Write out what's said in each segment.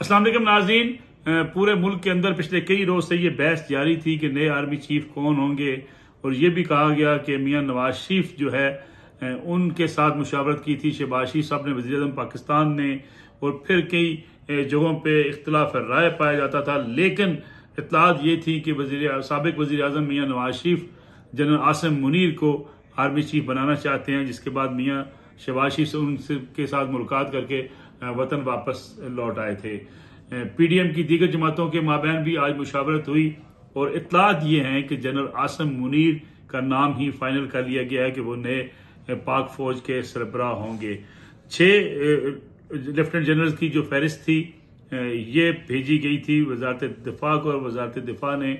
असलम नाजीन पूरे मुल्क के अंदर पिछले कई रोज से ये बहस जारी थी कि नए आर्मी चीफ कौन होंगे और ये भी कहा गया कि मियाँ नवाज शरीफ जो है उनके साथ मुशावरत की थी शहबाज शरीफ साहब ने वजी अजम पाकिस्तान ने और फिर कई जगहों पर इख्तलाफ राय पाया जाता था लेकिन इतलात ये थी कि वजी सबक वजी अजम मियाँ नवाज शरीफ जनरल आसम मुनिर को आर्मी चीफ बनाना चाहते हैं जिसके बाद मियाँ शहबाज शरीफ से उनके साथ मुलाकात करके वतन वापस लौट आए थे पीडीएम की दीगर जमातों के माबेन भी आज मुशावरत हुई और इतला दिए हैं कि जनरल आसम मुनीर का नाम ही फाइनल कर लिया गया है कि वो नए पाक फौज के सरबरा होंगे छः लेफ्टिनेंट जनरल की जो फहरिस्त थी ये भेजी गई थी वजारत दिफा को और वजारत दिफा ने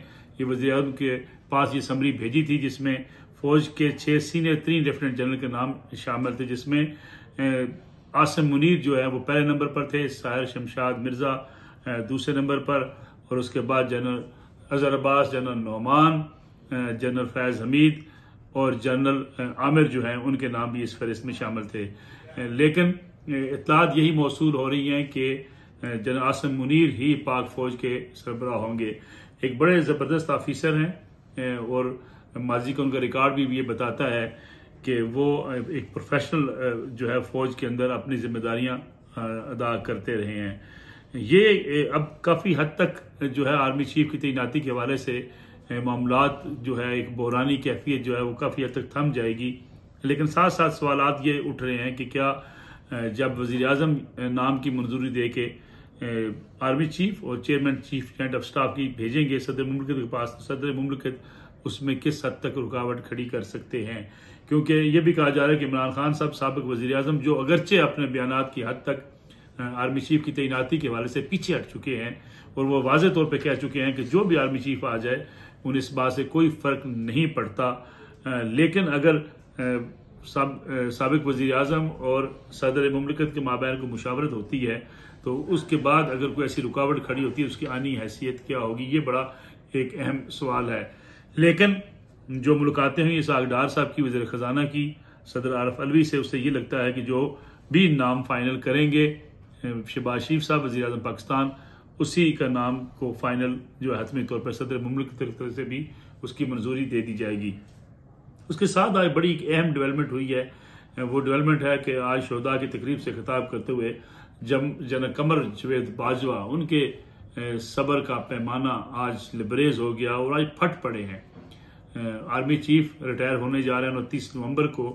ये वजी अजम के पास ये समरी भेजी थी जिसमें फौज के छः सीनियर तीन लेफ्टिनेंट जनरल के नाम शामिल थे जिसमें आसम मुनीर जो है वो पहले नंबर पर थे साहिर शमशाद मिर्ज़ा दूसरे नंबर पर और उसके बाद general Azhar Abbas general Nauman general Faiz Hameed और जनरल आमिर जो हैं उनके नाम भी इस फहरिस्त में शामिल थे लेकिन इतलात यही मौसू हो रही हैं कि जनरल आसम मुनीर ही पाक फौज के सरबरा होंगे एक बड़े ज़बरदस्त ऑफिसर हैं और माजी का उनका रिकॉर्ड भी ये बताता है कि वो एक प्रोफेशनल जो है फौज के अंदर अपनी जिम्मेदारियां अदा करते रहे हैं ये अब काफ़ी हद तक जो है आर्मी चीफ की तैनाती के हवाले से मामला जो है एक बहरानी कैफियत जो है वो काफ़ी हद तक थम जाएगी लेकिन साथ साथ सवाल ये उठ रहे हैं कि क्या जब वज़ी अजम नाम की मंजूरी दे के आर्मी चीफ और chairman chief and of staff की भेजेंगे सदर मुमलिकत के पास तो सदर मुमलिकत उसमें किस हद तक रुकावट खड़ी कर सकते हैं क्योंकि यह भी कहा जा रहा है कि इमरान खान साहब सबक वजी अजम जो अगरचे अपने बयान की हद तक आर्मी चीफ की तैनाती के हवाले से पीछे हट चुके हैं और वह वाज तौर पर कह चुके हैं कि जो भी आर्मी चीफ आ जाए उन्हें इस बात से कोई फ़र्क नहीं पड़ता लेकिन अगर सबक वजी अजम और सदर ममलिकत के माबैन को मुशावरत होती है तो उसके बाद अगर कोई ऐसी रुकावट खड़ी होती है उसकी आनी हैसियत क्या होगी ये बड़ा एक अहम सवाल है लेकिन जो मुलाकातें हुई इसाक डार साहब की वजर ख़जाना की सदर आरफ अलवी से उससे ये लगता है कि जो भी नाम फाइनल करेंगे शहबाज शरीफ साहब वजी अजम पाकिस्तान उसी का नाम को फाइनल जो हतमी तौर पर सदर ममलिक से भी उसकी मंजूरी दे दी जाएगी उसके साथ आज बड़ी एक अहम डेवलपमेंट हुई है वो डेवलपमेंट है कि आज शहदा की तकरीब से खिताब करते हुए जम जन कमर जवेद बाजवा उनके सबर का पैमाना आज लिबरेज हो गया और आज फट पड़े हैं आर्मी चीफ रिटायर होने जा रहे हैं उनतीस नवंबर को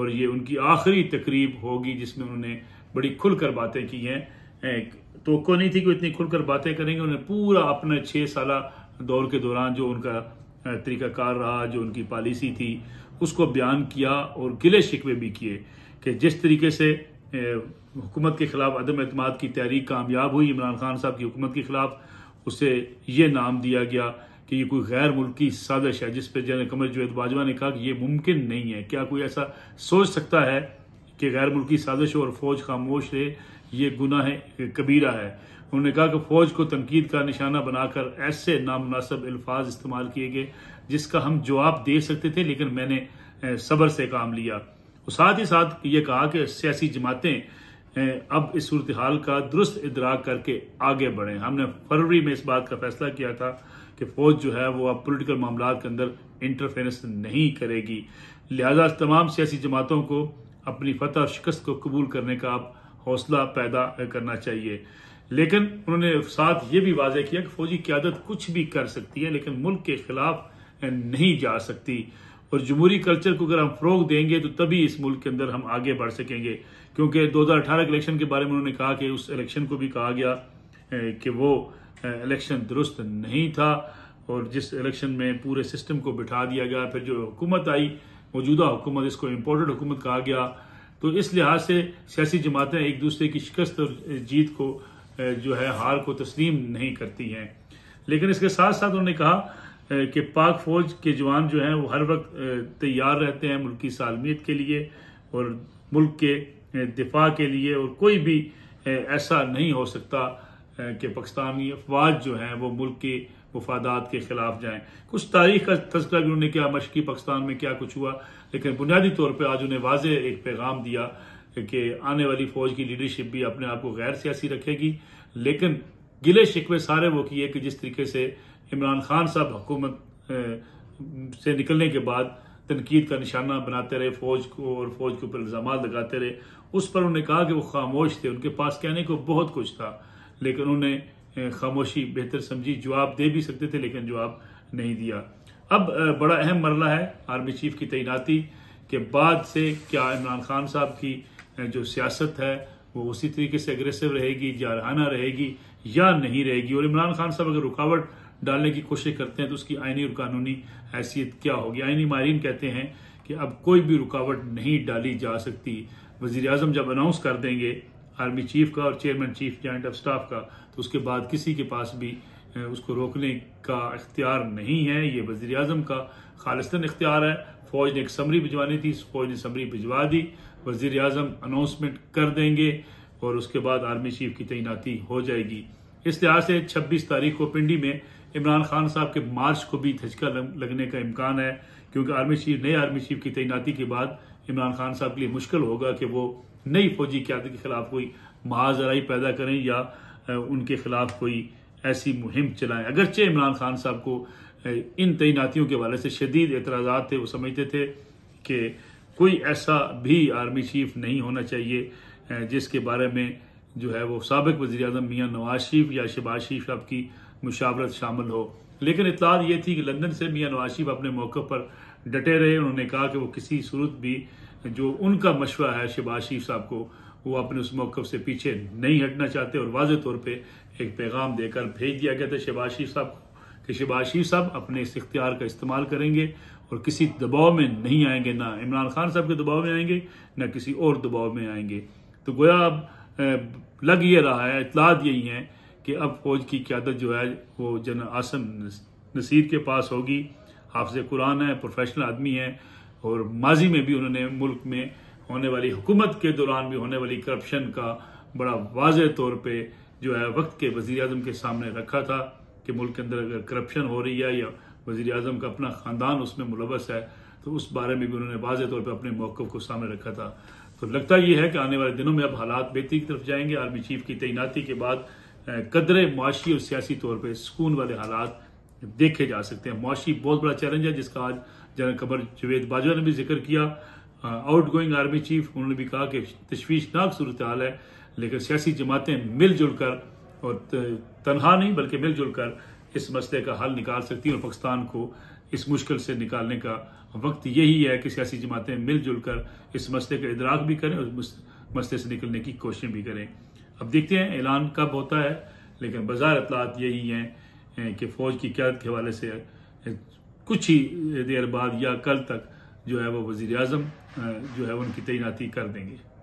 और ये उनकी आखिरी तकरीब होगी जिसमें उन्होंने बड़ी खुलकर बातें की हैं तो को नहीं थी कि इतनी खुलकर बातें करेंगे उन्होंने पूरा अपने छः साल दौर के दौरान जो उनका तरीकाकार रहा जो उनकी पॉलिसी थी उसको बयान किया और गिले शिकवे भी किए कि जिस तरीके से हुकूमत के खिलाफ अदम अतमाद की तहरीक कामयाब हुई इमरान खान साहब की हुकूमत के खिलाफ उसे यह नाम दिया गया कि यह कोई गैर मुल्की साजिश है जिस पर जनरल कमर जुवेद बाजवा ने कहा कि ये मुमकिन नहीं है क्या कोई ऐसा सोच सकता है कि गैर मुल्की साजिश और फौज खामोश रहे ये गुनाह कबीरा है उन्होंने कहा कि फौज को तनकीद का निशाना बनाकर ऐसे नामनासब अल्फाज इस्तेमाल किए गए जिसका हम जवाब दे सकते थे लेकिन मैंने सब्र से काम लिया और साथ ही साथ ये कहा कि सियासी जमातें अब इस सूरत हाल का दुरुस्त इदराक करके आगे बढ़ें हमने फरवरी में इस बात का फैसला किया था कि फौज जो है वो अब पोलिटिकल मामला के अंदर इंटरफेरेंस नहीं करेगी लिहाजा तमाम सियासी जमातों को अपनी फतह और शिकस्त को कबूल करने का अब हौसला पैदा करना चाहिए लेकिन उन्होंने साथ ये भी वाजह किया कि फौजी क्यादत कुछ भी कर सकती है लेकिन मुल्क के खिलाफ नहीं जा सकती और जमहूरी कल्चर को अगर हम फ़रोग देंगे तो तभी इस मुल्क के अंदर हम आगे बढ़ सकेंगे क्योंकि 2018 इलेक्शन के बारे में उन्होंने कहा कि उस इलेक्शन को भी कहा गया कि वो इलेक्शन दुरुस्त नहीं था और जिस इलेक्शन में पूरे सिस्टम को बिठा दिया गया फिर जो हुकूमत आई मौजूदा हुकूमत इसको इम्पोर्टेड हुकूमत कहा गया तो इस लिहाज से सियासी जमातें एक दूसरे की शिकस्त और जीत को जो है हार को तस्लीम नहीं करती हैं लेकिन इसके साथ साथ उन्होंने कहा कि पाक फौज के जवान जो हैं वो हर वक्त तैयार रहते हैं मुल्क की सालमियत के लिए और मुल्क के दिफा के लिए और कोई भी ऐसा नहीं हो सकता कि पाकिस्तानी अफवाज जो हैं वो मुल्क के मफादात के खिलाफ जाएं कुछ तारीख का तस्करा भी उन्होंने किया मशक़ी पाकिस्तान में क्या कुछ हुआ लेकिन बुनियादी तौर पर आज उन्हें वाज एक पैगाम दिया कि आने वाली फौज की लीडरशिप भी अपने आप को गैर सियासी रखेगी लेकिन गिले शिकवे सारे वो किए कि जिस तरीके से इमरान खान साहब हुकूमत से निकलने के बाद तनकीद का निशाना बनाते रहे फौज को और फौज के ऊपर इल्ज़ाम लगाते रहे उस पर उन्होंने कहा कि वो खामोश थे उनके पास कहने को बहुत कुछ था लेकिन उन्होंने खामोशी बेहतर समझी जवाब दे भी सकते थे लेकिन जवाब नहीं दिया अब बड़ा अहम मरला है आर्मी चीफ की तैनाती के बाद से क्या इमरान खान साहब की जो सियासत है वो उसी तरीके से अग्रेसिव रहेगी जारहाना रहेगी या नहीं रहेगी और इमरान खान साहब अगर रुकावट डालने की कोशिश करते हैं तो उसकी आइनी और कानूनी हैसियत क्या होगी आइनी माहरीन कहते हैं कि अब कोई भी रुकावट नहीं डाली जा सकती वजीर अजम जब अनाउंस कर देंगे आर्मी चीफ का और chairman chief joint of staff का तो उसके बाद किसी के पास भी उसको रोकने का इख्तियार नहीं है ये वजीर अजम का खालिस्तन इख्तियार है फौज ने एक समरी भिजवानी थी फौज ने समरी भिजवा दी वजीर अजम अनाउंसमेंट कर देंगे और उसके बाद आर्मी चीफ की तैनाती हो जाएगी इस लिहाज से 26 तारीख को पिंडी में इमरान खान साहब के मार्च को भी धचका लगने का इम्कान है क्योंकि आर्मी चीफ नए आर्मी चीफ की तैनाती के बाद इमरान खान साहब के लिए मुश्किल होगा कि वो नई फौजी क्यादत के खिलाफ कोई महाजराई पैदा करें या उनके खिलाफ कोई ऐसी मुहिम चलाएं अगरचे इमरान खान साहब को इन तैनातियों के हवाले से शदीद एतराज़ा थे वो समझते थे कि कोई ऐसा भी आर्मी चीफ नहीं होना चाहिए जिसके बारे में जो है वो सबक वजी अजम मियाँ नवाज शरीफ या शहबाज शरीफ आपकी मुशावरत शामिल हो लेकिन इतलाद ये थी कि लंदन से मियाँ नवाज शरीफ अपने मौक़ पर डटे रहे उन्होंने कहा कि वो किसी सूरत भी जो उनका मशवरा है शहबाज शरीफ साहब को वो अपने उस मौक़ से पीछे नहीं हटना चाहते और वाज तौर पर एक पैगाम देकर भेज दिया गया था शहबाज शरीफ साहब को कि शहबाज शरीफ साहब अपने इस इख्तियार का इस्तेमाल करेंगे और किसी दबाव में नहीं आएंगे ना इमरान खान साहब के दबाव में आएंगे ना किसी और दबाव में आएंगे तो गोया अब लग ये रहा है इतलात यही हैं कि अब फौज की क्यादत जो है वो जन आसम नसीर के पास होगी हाफज कुरान है प्रोफेशनल आदमी है और माजी में भी उन्होंने मुल्क में होने वाली हुकूमत के दौरान भी होने वाली करप्शन का बड़ा वाज तौर पर जो है वक्त के वजी अजम के सामने रखा था कि मुल्क के अंदर अगर करप्शन हो रही है या वजी अजम का अपना ख़ानदान उसमें मुलवस है तो उस बारे में भी उन्होंने वाज तौर पर अपने मौक़ को सामने रखा था तो लगता यह है कि आने वाले दिनों में अब हालात बेहतरी की तरफ जाएंगे आर्मी चीफ की तैनाती के बाद कदर माशी और सियासी तौर पर सुकून वाले हालात देखे जा सकते हैं माशी बहुत बड़ा चैलेंज है जिसका आज जनरल कमर जुवेद बाजवा ने भी जिक्र किया आउट गोइंग आर्मी चीफ उन्होंने भी कहा कि तशवीशनाक सूरत हाल है लेकिन सियासी जमातें मिलजुल कर और तनहा नहीं बल्कि मिलजुल कर इस मसले का हल निकाल सकती हैं और पाकिस्तान को इस मुश्किल से निकालने का वक्त यही है कि सियासी जमातें मिलजुल कर इस मसले का इदराक भी करें और मसले से निकलने की कोशिश भी करें अब देखते हैं ऐलान कब होता है लेकिन बाजार अतलात यही हैं कि फ़ौज की क्यादत के हवाले से कुछ ही देर बाद या कल तक जो है वो वजीर अजम जो है उनकी तैनाती कर देंगे